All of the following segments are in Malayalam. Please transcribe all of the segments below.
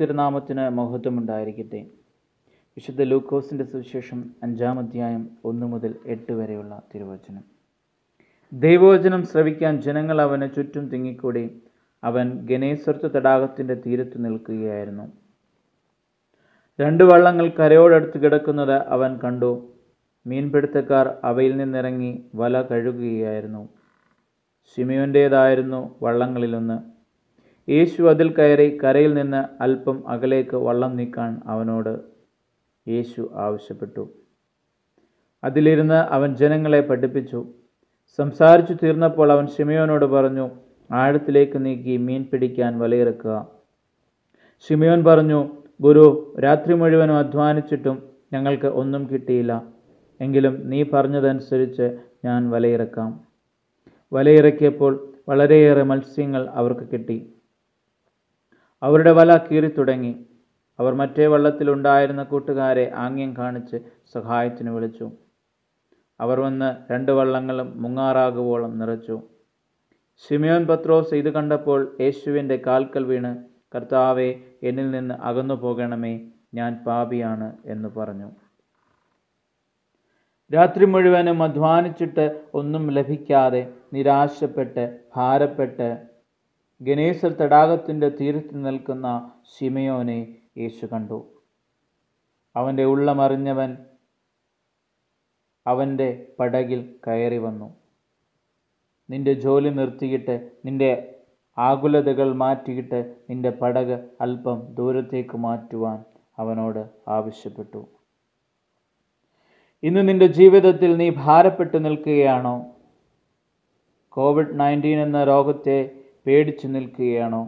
തിരുനാമത്തിന് മഹത്വമുണ്ടായിരിക്കട്ടെ വിശുദ്ധ ലൂക്കോസിൻ്റെ സുവിശേഷം അഞ്ചാം അധ്യായം ഒന്ന് മുതൽ എട്ട് വരെയുള്ള തിരുവചനം ദൈവവചനം ശ്രവിക്കാൻ ജനങ്ങൾ അവന് ചുറ്റും തിങ്ങിക്കൂടി അവൻ ഗണേശ്വർത്ത് തടാകത്തിൻ്റെ തീരത്ത് നിൽക്കുകയായിരുന്നു രണ്ട് വള്ളങ്ങൾ കരയോടടുത്ത് കിടക്കുന്നത് അവൻ കണ്ടു മീൻപിടുത്തക്കാർ അവയിൽ നിന്നിറങ്ങി വല കഴുകുകയായിരുന്നു ഷിമിയോൻ്റേതായിരുന്നു വള്ളങ്ങളിലൊന്ന് യേശു അതിൽ കയറി കരയിൽ നിന്ന് അല്പം അകലേക്ക് വള്ളം നീക്കാൻ അവനോട് യേശു ആവശ്യപ്പെട്ടു അതിലിരുന്ന് അവൻ ജനങ്ങളെ പഠിപ്പിച്ചു സംസാരിച്ചു തീർന്നപ്പോൾ അവൻ ഷിമയോനോട് പറഞ്ഞു ആഴത്തിലേക്ക് നീക്കി മീൻ പിടിക്കാൻ വലയിറക്കുക ഷിമയോൻ പറഞ്ഞു ഗുരു രാത്രി മുഴുവനും അധ്വാനിച്ചിട്ടും ഞങ്ങൾക്ക് ഒന്നും കിട്ടിയില്ല എങ്കിലും നീ പറഞ്ഞതനുസരിച്ച് ഞാൻ വലയിറക്കാം വലയിറക്കിയപ്പോൾ വളരെയേറെ മത്സ്യങ്ങൾ അവർക്ക് കിട്ടി അവരുടെ വല കീറിത്തുടങ്ങി അവർ മറ്റേ വള്ളത്തിലുണ്ടായിരുന്ന കൂട്ടുകാരെ ആംഗ്യം കാണിച്ച് സഹായത്തിന് വിളിച്ചു അവർ വന്ന് രണ്ട് വള്ളങ്ങളും മുങ്ങാറാകുവോളം നിറച്ചു സിമിയോൻ പത്രോസ് ഇത് കണ്ടപ്പോൾ യേശുവിൻ്റെ കാൽക്കൽ വീണ് കർത്താവെ എന്നിൽ നിന്ന് അകന്നു പോകണമേ ഞാൻ പാപിയാണ് എന്ന് പറഞ്ഞു രാത്രി മുഴുവനും അധ്വാനിച്ചിട്ട് ഒന്നും ലഭിക്കാതെ നിരാശപ്പെട്ട് ഭാരപ്പെട്ട് ഗനേസർ തടാകത്തിൻ്റെ തീരത്ത് നിൽക്കുന്ന സിമയോനെ യേശു കണ്ടു അവൻ്റെ ഉള്ളമറിഞ്ഞവൻ അവൻ്റെ പടകിൽ കയറി വന്നു നിന്റെ ജോലി നിർത്തിയിട്ട് നിന്റെ ആകുലതകൾ മാറ്റിയിട്ട് നിന്റെ പടക് അല്പം ദൂരത്തേക്ക് മാറ്റുവാൻ അവനോട് ആവശ്യപ്പെട്ടു ഇന്ന് നിന്റെ ജീവിതത്തിൽ നീ ഭാരപ്പെട്ടു നിൽക്കുകയാണോ കോവിഡ് നയൻറ്റീൻ എന്ന രോഗത്തെ പേടിച്ചു നിൽക്കുകയാണോ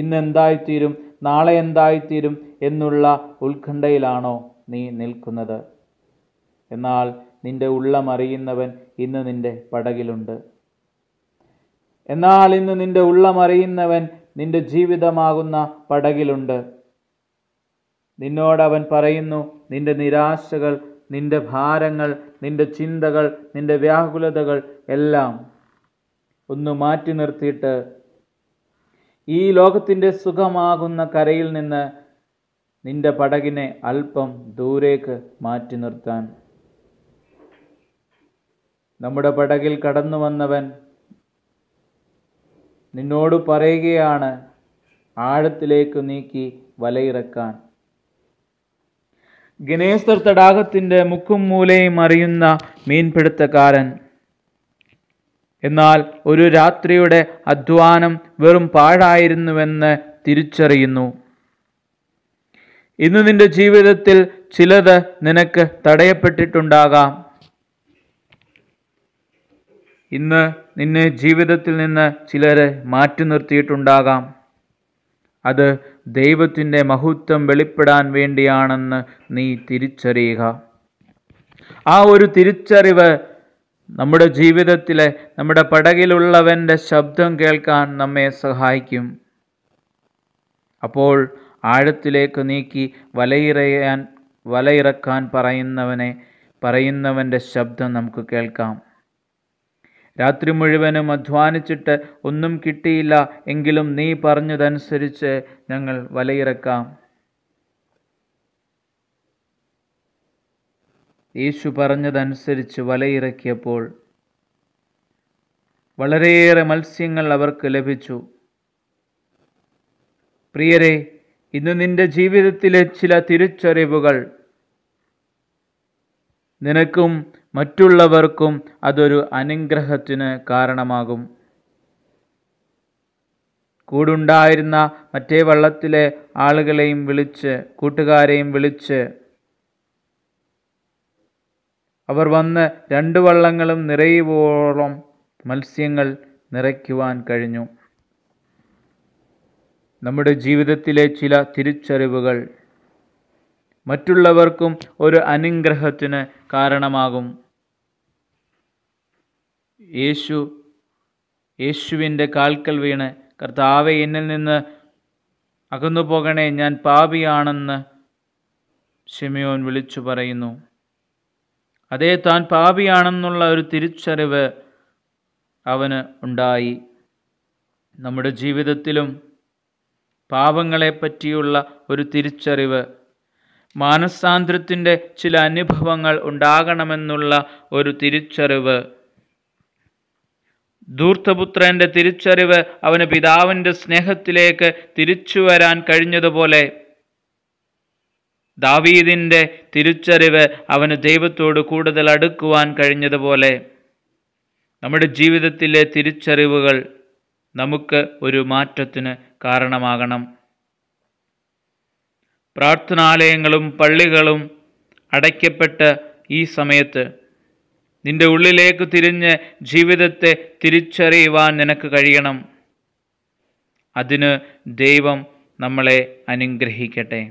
ഇന്ന് എന്തായിത്തീരും നാളെ എന്തായിത്തീരും എന്നുള്ള ഉത്കണ്ഠയിലാണോ നീ നിൽക്കുന്നത് എന്നാൽ നിന്റെ ഉള്ളമറിയുന്നവൻ ഇന്ന് നിന്റെ പടകിലുണ്ട് എന്നാൽ ഇന്ന് നിന്റെ ഉള്ളമറിയുന്നവൻ നിന്റെ ജീവിതമാകുന്ന പടകിലുണ്ട് നിന്നോട് അവൻ പറയുന്നു നിന്റെ നിരാശകൾ നിന്റെ ഭാരങ്ങൾ നിന്റെ ചിന്തകൾ നിന്റെ വ്യാകുലതകൾ എല്ലാം ഒന്ന് മാറ്റി നിർത്തിയിട്ട് ഈ ലോകത്തിൻ്റെ സുഖമാകുന്ന കരയിൽ നിന്ന് നിന്റെ പടകിനെ അല്പം ദൂരേക്ക് മാറ്റി നിർത്താൻ നമ്മുടെ പടകിൽ കടന്നു വന്നവൻ നിന്നോട് പറയുകയാണ് ആഴത്തിലേക്ക് നീക്കി വലയിറക്കാൻ ഗണേശ്വർ തടാകത്തിൻ്റെ മുക്കും മൂലയും അറിയുന്ന മീൻപിടുത്തക്കാരൻ എന്നാൽ ഒരു രാത്രിയുടെ അധ്വാനം വെറും പാഴായിരുന്നുവെന്ന് തിരിച്ചറിയുന്നു ഇന്ന് നിന്റെ ജീവിതത്തിൽ ചിലത് നിനക്ക് തടയപ്പെട്ടിട്ടുണ്ടാകാം ഇന്ന് നിന്നെ ജീവിതത്തിൽ നിന്ന് ചിലരെ മാറ്റി നിർത്തിയിട്ടുണ്ടാകാം അത് ദൈവത്തിൻ്റെ മഹത്വം വെളിപ്പെടാൻ വേണ്ടിയാണെന്ന് നീ തിരിച്ചറിയുക ആ ഒരു തിരിച്ചറിവ് നമ്മുടെ ജീവിതത്തിലെ നമ്മുടെ പടകിലുള്ളവൻ്റെ ശബ്ദം കേൾക്കാൻ നമ്മെ സഹായിക്കും അപ്പോൾ ആഴത്തിലേക്ക് നീക്കി വലയിറയാൻ വലയിറക്കാൻ പറയുന്നവനെ പറയുന്നവൻ്റെ ശബ്ദം നമുക്ക് കേൾക്കാം രാത്രി മുഴുവനും അധ്വാനിച്ചിട്ട് ഒന്നും കിട്ടിയില്ല എങ്കിലും നീ പറഞ്ഞതനുസരിച്ച് ഞങ്ങൾ വലയിറക്കാം യേശു പറഞ്ഞതനുസരിച്ച് വലയിറക്കിയപ്പോൾ വളരെയേറെ മത്സ്യങ്ങൾ അവർക്ക് ലഭിച്ചു പ്രിയരെ ഇന്ന് നിന്റെ ജീവിതത്തിലെ ചില തിരിച്ചറിവുകൾ നിനക്കും മറ്റുള്ളവർക്കും അതൊരു അനുഗ്രഹത്തിന് കാരണമാകും കൂടുണ്ടായിരുന്ന മറ്റേ വള്ളത്തിലെ ആളുകളെയും വിളിച്ച് കൂട്ടുകാരെയും വിളിച്ച് അവർ വന്ന് രണ്ട് വള്ളങ്ങളും നിറയുവോളം മത്സ്യങ്ങൾ നിറയ്ക്കുവാൻ കഴിഞ്ഞു നമ്മുടെ ജീവിതത്തിലെ ചില തിരിച്ചറിവുകൾ മറ്റുള്ളവർക്കും ഒരു അനുഗ്രഹത്തിന് കാരണമാകും യേശു യേശുവിൻ്റെ കാൽക്കൽ വീണ് കർത്താവെ എന്നിൽ നിന്ന് അകന്നു പോകണേ ഞാൻ പാപിയാണെന്ന് ഷെമിയോൻ വിളിച്ചു പറയുന്നു അതേ താൻ പാപിയാണെന്നുള്ള ഒരു തിരിച്ചറിവ് അവന് ഉണ്ടായി നമ്മുടെ ജീവിതത്തിലും പാപങ്ങളെപ്പറ്റിയുള്ള ഒരു തിരിച്ചറിവ് മാനസാന്ദ്രത്തിൻ്റെ ചില അനുഭവങ്ങൾ ഉണ്ടാകണമെന്നുള്ള ഒരു തിരിച്ചറിവ് ധൂർത്തപുത്രൻ്റെ തിരിച്ചറിവ് അവന് പിതാവിൻ്റെ സ്നേഹത്തിലേക്ക് തിരിച്ചു വരാൻ കഴിഞ്ഞതുപോലെ ദാവീദിൻ്റെ തിരിച്ചറിവ് അവന് ദൈവത്തോട് കൂടുതൽ അടുക്കുവാൻ കഴിഞ്ഞതുപോലെ നമ്മുടെ ജീവിതത്തിലെ തിരിച്ചറിവുകൾ നമുക്ക് ഒരു മാറ്റത്തിന് കാരണമാകണം പ്രാർത്ഥനാലയങ്ങളും പള്ളികളും അടയ്ക്കപ്പെട്ട ഈ സമയത്ത് നിന്റെ ഉള്ളിലേക്ക് തിരിഞ്ഞ് ജീവിതത്തെ തിരിച്ചറിയുവാൻ നിനക്ക് കഴിയണം അതിന് ദൈവം നമ്മളെ അനുഗ്രഹിക്കട്ടെ